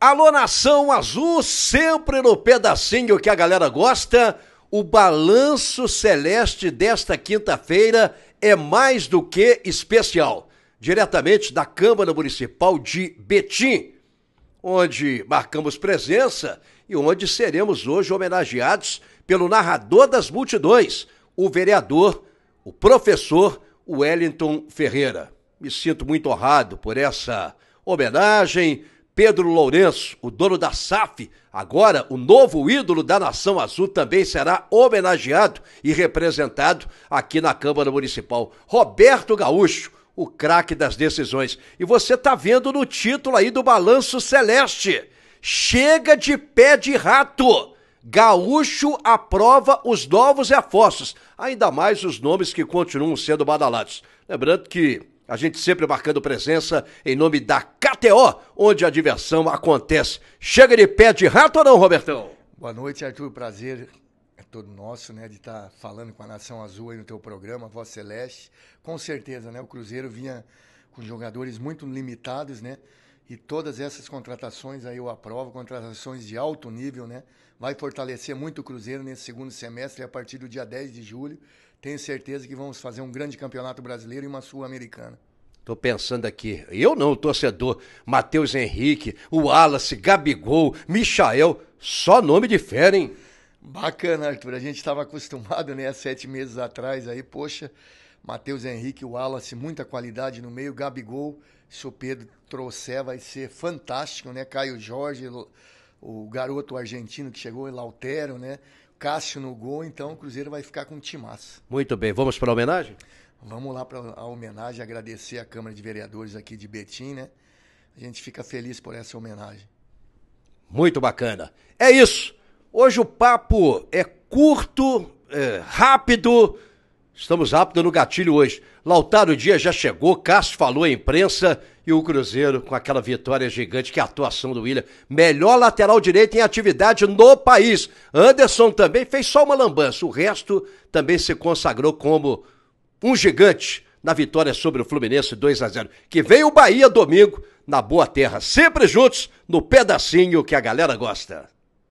Alô, Nação Azul, sempre no pedacinho que a galera gosta. O balanço celeste desta quinta-feira é mais do que especial. Diretamente da Câmara Municipal de Betim, onde marcamos presença e onde seremos hoje homenageados pelo narrador das multidões, o vereador, o professor Wellington Ferreira. Me sinto muito honrado por essa homenagem Pedro Lourenço, o dono da SAF, agora o novo ídolo da Nação Azul, também será homenageado e representado aqui na Câmara Municipal. Roberto Gaúcho, o craque das decisões. E você está vendo no título aí do Balanço Celeste. Chega de pé de rato! Gaúcho aprova os novos reforços, ainda mais os nomes que continuam sendo badalados. Lembrando que a gente sempre marcando presença em nome da KTO, onde a diversão acontece. Chega de pé de rato ou não, Robertão? Boa noite, Arthur. Prazer é todo nosso, né, de estar tá falando com a Nação Azul aí no teu programa, Voz Celeste. Com certeza, né, o Cruzeiro vinha com jogadores muito limitados, né, e todas essas contratações aí eu aprovo, contratações de alto nível, né, vai fortalecer muito o Cruzeiro nesse segundo semestre, a partir do dia 10 de julho. Tenho certeza que vamos fazer um grande campeonato brasileiro e uma sul-americana. Tô pensando aqui, eu não, o torcedor, Matheus Henrique, o Wallace, Gabigol, Michael, só nome de fera, hein? Bacana, Arthur, a gente estava acostumado, né, há sete meses atrás aí, poxa, Matheus Henrique, o Wallace, muita qualidade no meio, Gabigol, se o Pedro trouxer vai ser fantástico, né, Caio Jorge, o garoto argentino que chegou, Lautero, né, Cássio no gol, então o Cruzeiro vai ficar com o timaço. Muito bem, vamos para a homenagem? Vamos lá para a homenagem, agradecer a Câmara de Vereadores aqui de Betim, né? A gente fica feliz por essa homenagem. Muito bacana. É isso. Hoje o papo é curto, é rápido. Estamos rápido no gatilho hoje. Lautaro Dias já chegou, Cássio falou à imprensa e o Cruzeiro com aquela vitória gigante que é a atuação do William. Melhor lateral direito em atividade no país. Anderson também fez só uma lambança, o resto também se consagrou como um gigante na vitória sobre o Fluminense 2 a 0. Que vem o Bahia domingo na Boa Terra, sempre juntos no pedacinho que a galera gosta.